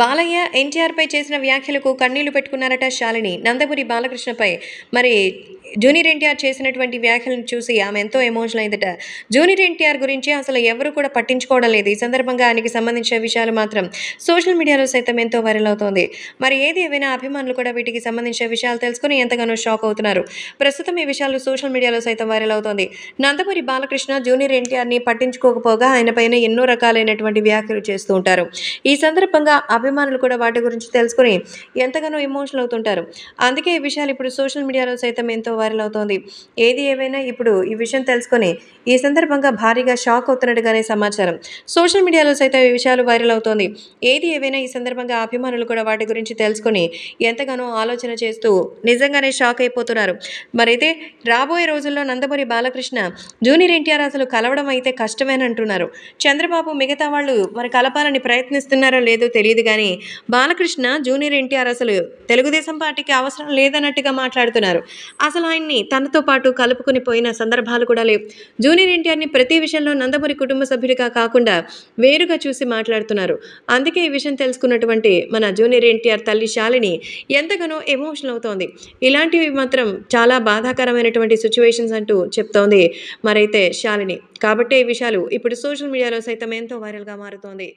బాలయ్య ఎన్టీఆర్పై చేసిన వ్యాఖ్యలకు కన్నీళ్లు పెట్టుకున్నారట శాలిని నందమూరి బాలకృష్ణపై మరి జూనియర్ ఎన్టీఆర్ చేసినటువంటి వ్యాఖ్యలను చూసి ఆమె ఎంతో ఎమోషనల్ అయిందట జూనియర్ ఎన్టీఆర్ గురించి అసలు ఎవరు కూడా పట్టించుకోవడం లేదు ఈ సందర్భంగా ఆయనకి సంబంధించిన విషయాలు మాత్రం సోషల్ మీడియాలో సైతం ఎంతో వైరల్ అవుతోంది మరి ఏది ఏవైనా అభిమానులు కూడా వీటికి సంబంధించిన విషయాలు తెలుసుకుని ఎంతగానో షాక్ అవుతున్నారు ప్రస్తుతం ఈ విషయాలు సోషల్ మీడియాలో సైతం వైరల్ అవుతోంది నందమూరి బాలకృష్ణ జూనియర్ ఎన్టీఆర్ని పట్టించుకోకపోగా ఆయన పైన ఎన్నో రకాలైనటువంటి వ్యాఖ్యలు చేస్తూ ఉంటారు ఈ సందర్భంగా అభిమానులు కూడా వాటి గురించి తెలుసుకుని ఎంతగానో ఎమోషనల్ అవుతుంటారు అందుకే ఈ విషయాలు ఇప్పుడు సోషల్ మీడియాలో సైతం ఎంతో వైరల్ అవుతోంది ఏది ఏమైనా ఇప్పుడు ఈ విషయం తెలుసుకొని ఈ సందర్భంగా భారీగా షాక్ అవుతున్నట్టుగానే సమాచారం సోషల్ మీడియాలో సైతం ఈ విషయాలు వైరల్ అవుతోంది ఏది ఏవైనా ఈ సందర్భంగా అభిమానులు కూడా వాటి గురించి తెలుసుకొని ఎంతగానో ఆలోచన చేస్తూ నిజంగానే షాక్ అయిపోతున్నారు మరైతే రాబోయే రోజుల్లో నందమూరి బాలకృష్ణ జూనియర్ ఎన్టీఆర్ అసలు కలవడం అయితే కష్టమేనంటున్నారు చంద్రబాబు మిగతా వాళ్ళు మరి కలపాలని ప్రయత్నిస్తున్నారో లేదో తెలియదు కానీ బాలకృష్ణ జూనియర్ ఎన్టీఆర్ అసలు తెలుగుదేశం పార్టీకి అవసరం లేదన్నట్టుగా మాట్లాడుతున్నారు అసలు ఆయన్ని తనతో పాటు కలుపుకుని పోయిన సందర్భాలు కూడా లేవు జూనియర్ ఎన్టీఆర్ని ప్రతి విషయంలో నందమూరి కుటుంబ సభ్యుడిగా కాకుండా వేరుగా చూసి మాట్లాడుతున్నారు అందుకే ఈ విషయం తెలుసుకున్నటువంటి మన జూనియర్ ఎన్టీఆర్ తల్లి శాలిని ఎంతగానో ఎమోషనల్ అవుతోంది ఇలాంటివి మాత్రం చాలా బాధాకరమైనటువంటి సిచ్యువేషన్స్ అంటూ చెప్తోంది మరైతే శాలిని కాబట్టి ఈ విషయాలు ఇప్పుడు సోషల్ మీడియాలో సైతం ఎంతో వైరల్గా మారుతోంది